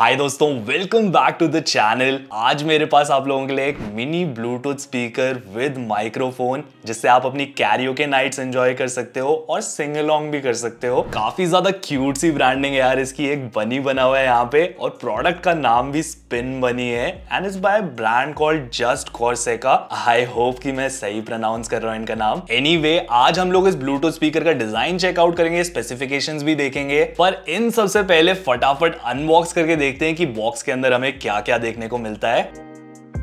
हाय दोस्तों welcome back to the channel आज मेरे पास आप लोगों के लिए एक mini bluetooth speaker with microphone जिससे आप अपनी कैरियो के नाइट्स एंजॉय कर सकते हो और सिंग अलोंग भी कर सकते हो काफी ज्यादा क्यूट सी ब्रांडिंग है यार इसकी एक बनी बना हुआ है यहाँ पे और प्रोडक्ट का नाम भी स्पिन बनी है and is by brand called just Corseca I hope की मैं सही प्रोनाउंस कर रहा हूँ इनका नाम एनी anyway, आज हम लोग इस ब्लूटूथ स्पीकर का डिजाइन चेकआउट करेंगे स्पेसिफिकेशन भी देखेंगे पर इन सबसे पहले फटाफट अनबॉक्स करके देखें देखते हैं कि बॉक्स के अंदर हमें क्या क्या देखने को मिलता है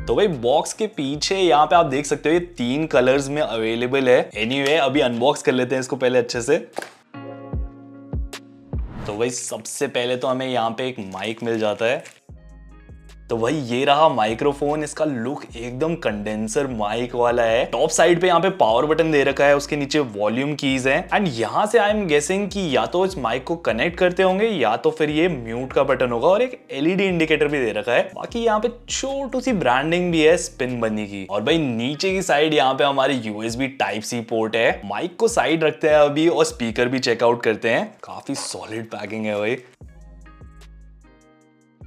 तो भाई बॉक्स के पीछे यहाँ पे आप देख सकते हो ये तीन कलर्स में अवेलेबल है एनी anyway, अभी अनबॉक्स कर लेते हैं इसको पहले अच्छे से तो भाई सबसे पहले तो हमें यहाँ पे एक माइक मिल जाता है तो वही ये रहा माइक्रोफोन इसका लुक एकदम कंडेंसर माइक वाला है टॉप साइड पे यहाँ पे पावर बटन दे रखा है उसके नीचे वॉल्यूम कीज है एंड यहाँ से आई एम गेसिंग कि या तो इस माइक को कनेक्ट करते होंगे या तो फिर ये म्यूट का बटन होगा और एक एलईडी इंडिकेटर भी दे रखा है बाकी यहाँ पे छोटू सी ब्रांडिंग भी है स्पिन बनी की और भाई नीचे की साइड यहाँ पे हमारे यूएसबी टाइप सी पोर्ट है माइक को साइड रखते हैं अभी और स्पीकर भी चेकआउट करते हैं काफी सॉलिड पैकिंग है भाई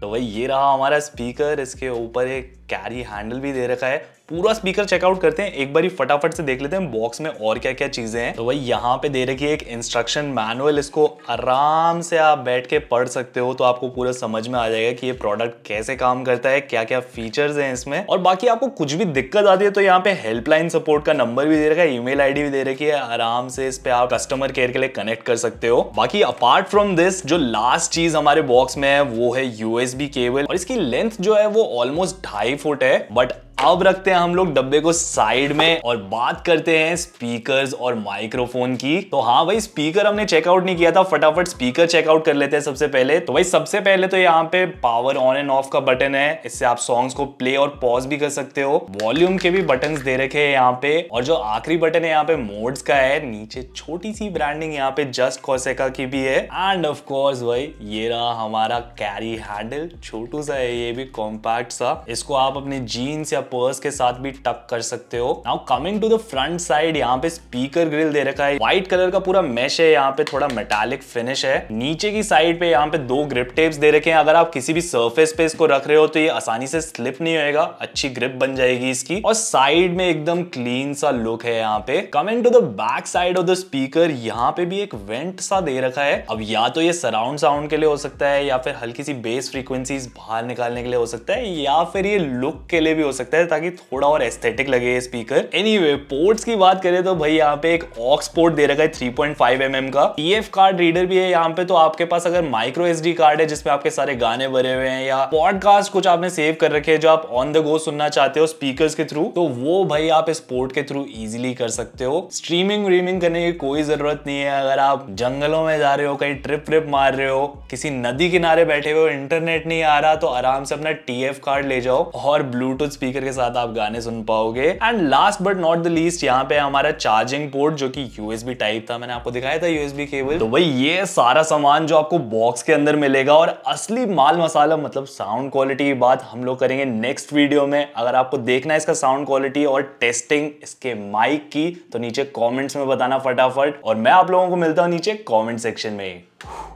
तो भाई ये रहा हमारा स्पीकर इसके ऊपर एक कैरी हैंडल भी दे रखा है पूरा स्पीकर चेकआउट करते हैं एक बार फटाफट से देख लेते हैं बॉक्स में और क्या क्या चीजें हैं तो भाई यहाँ पे दे रखी है एक इंस्ट्रक्शन मैनुअल इसको आराम से आप बैठ के पढ़ सकते हो तो आपको पूरा समझ में आ जाएगा कि ये प्रोडक्ट कैसे काम करता है क्या क्या फीचर्स हैं इसमें और बाकी आपको कुछ भी दिक्कत आती है तो यहाँ पे हेल्पलाइन सपोर्ट का नंबर भी दे रखा है ईमेल आईडी भी दे रखी है आराम से इस पे आप कस्टमर केयर के लिए कनेक्ट कर सकते हो बाकी अपार्ट फ्रॉम दिस जो लास्ट चीज हमारे बॉक्स में है वो है यूएसबी केबल और इसकी लेंथ जो है वो ऑलमोस्ट ढाई फुट है बट अब रखते हैं हम लोग डब्बे को साइड में और बात करते हैं स्पीकर्स और माइक्रोफोन की तो हाँ भाई स्पीकर हमने चेकआउट नहीं किया था फटाफट स्पीकर चेकआउट कर लेते हैं सबसे पहले तो भाई सबसे पहले तो यहाँ पे पावर ऑन एंड ऑफ का बटन है इससे आप सॉन्ग्स को प्ले और पॉज भी कर सकते हो वॉल्यूम के भी बटन दे रखे है यहाँ पे और जो आखिरी बटन है यहाँ पे मोड्स का है नीचे छोटी सी ब्रांडिंग यहाँ पे जस्ट कौसेका की भी है एंड ऑफकोर्स भाई ये रहा हमारा कैरी हैंडल छोटू सा है ये भी कॉम्पैक्ट सा इसको आप अपने जीन्स या पर्स के साथ भी टक कर सकते हो now coming to the front side यहाँ पे स्पीकर ग्रिल दे रखा है व्हाइट कलर का पूरा मैश है यहाँ पे थोड़ा मेटालिक फिनिश है नीचे की साइड पे यहाँ पे दो ग्रिप टेप्स दे रखे हैं अगर आप किसी भी सर्फेस पे इसको रख रहे हो तो ये आसानी से स्लिप नहीं होगा अच्छी ग्रिप बन जाएगी इसकी और साइड में एकदम क्लीन सा लुक है यहाँ पे coming to the back side of the speaker यहाँ पे भी एक वेंट सा दे रखा है अब या तो ये सराउंड साउंड के लिए हो सकता है या फिर हल्की सी बेस फ्रीक्वेंसीज बाहर निकालने के लिए हो सकता है या फिर ये लुक के लिए भी हो सकता है है ताकि थोड़ा और एस्थेटिक लगे स्पीकर एनी anyway, पोर्ट्स की बात करें तो भाई यहाँ पे एक ऑक्स पोर्ट दे रखा है थ्री पॉइंट mm का ई कार्ड रीडर भी है यहाँ पे तो आपके पास अगर माइक्रो एस कार्ड है जिसमें आपके सारे गाने भरे हुए हैं या पॉडकास्ट कुछ आपने सेव कर रखे है जो आप ऑन द गो सुनना चाहते हो स्पीकर के थ्रू तो वो भाई आप इस पोर्ट के थ्रू इजिली कर सकते हो स्ट्रीमिंग व्रीमिंग करने की कोई जरूरत नहीं है अगर आप जंगलों में जा रहे हो कहीं ट्रिप व्रिप मार रहे हो किसी नदी किनारे बैठे हो इंटरनेट नहीं आ रहा तो आराम से अपना टी कार्ड ले जाओ और ब्लूटूथ स्पीकर के के साथ आप गाने सुन पाओगे and last but not the least यहाँ पे हमारा चार्जिंग पोर्ट जो कि यूएसबी टाइप था मैंने आपको दिखाया था यूएसबी केबल तो भाई ये सारा सामान जो आपको बॉक्स के अंदर मिलेगा और असली माल मसाला मतलब साउंड क्वालिटी की बात हम लोग करेंगे नेक्स्ट वीडियो में अगर आपको देखना है इसका साउंड क्वालिटी और टेस्टिंग इसके माइक की तो नीचे कॉमेंट्स में बताना फटाफट और मैं आप लोगों को मिलता हूँ नीचे कॉमेंट सेक्शन में